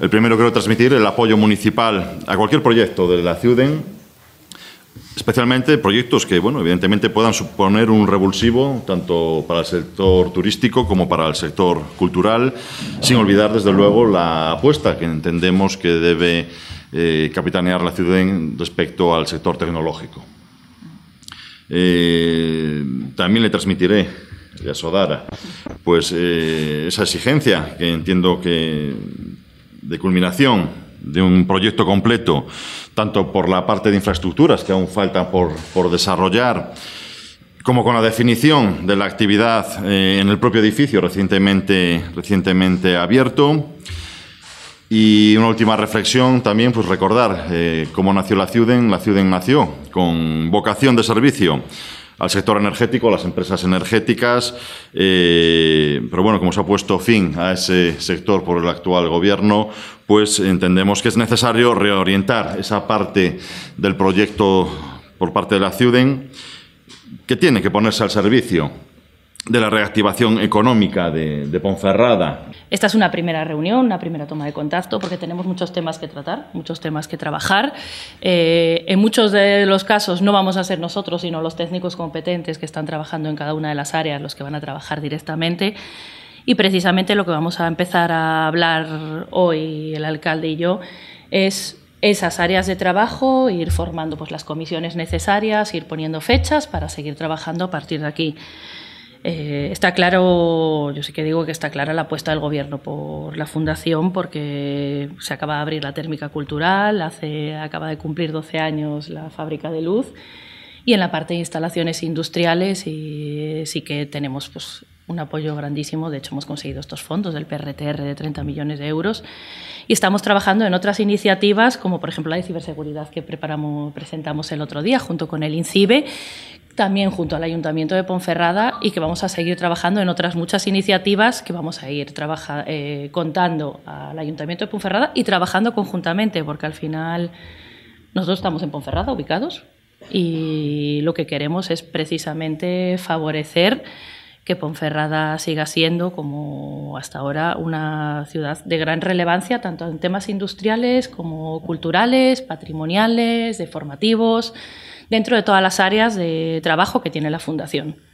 El primero quiero transmitir el apoyo municipal a cualquier proyecto de la Ciudad... especialmente proyectos que, bueno, evidentemente puedan suponer un revulsivo tanto para el sector turístico como para el sector cultural, sin olvidar, desde luego, la apuesta que entendemos que debe eh, capitanear la ciudad respecto al sector tecnológico. Eh, también le transmitiré a Sodara pues, eh, esa exigencia que entiendo que de culminación de un proyecto completo, tanto por la parte de infraestructuras que aún faltan por, desarrollar, como con la definición de la actividad eh, en el propio edificio recientemente, recientemente abierto. Y una última reflexión también, pues recordar eh, cómo nació la Ciuden. La Ciudad nació con vocación de servicio al sector energético, a las empresas energéticas, eh, pero bueno, como se ha puesto fin a ese sector por el actual gobierno, pues entendemos que es necesario reorientar esa parte del proyecto por parte de la CIUDEN que tiene que ponerse al servicio de la reactivación económica de, Ponferrada. Esta es una primera reunión, una primera toma de contacto, porque tenemos muchos temas que tratar, muchos temas que trabajar. Eh, en muchos de los casos no vamos a ser nosotros, sino los técnicos competentes que están trabajando en cada una de las áreas, los que van a trabajar directamente. Y precisamente lo que vamos a empezar a hablar hoy el alcalde y yo es esas áreas de trabajo, ir formando pues, las comisiones necesarias, ir poniendo fechas para seguir trabajando a partir de aquí. Eh, está claro, yo sí que digo que está clara la apuesta del gobierno por la fundación porque se acaba de abrir la térmica cultural, hace, acaba de cumplir 12 años la fábrica de luz y en la parte de instalaciones industriales y, sí que tenemos pues, un apoyo grandísimo. De hecho, hemos conseguido estos fondos del PRTR de 30 millones de euros y estamos trabajando en otras iniciativas, como por ejemplo la de ciberseguridad que preparamos, presentamos el otro día junto con el INCIBE, también junto al Ayuntamiento de Ponferrada y que vamos a seguir trabajando en otras muchas iniciativas que vamos a ir eh, contando al Ayuntamiento de Ponferrada y trabajando conjuntamente, porque al final nosotros estamos en Ponferrada ubicados y lo que queremos es precisamente favorecer que Ponferrada siga siendo, como hasta ahora, una ciudad de gran relevancia, tanto en temas industriales como culturales, patrimoniales, de formativos dentro de todas las áreas de trabajo que tiene la Fundación.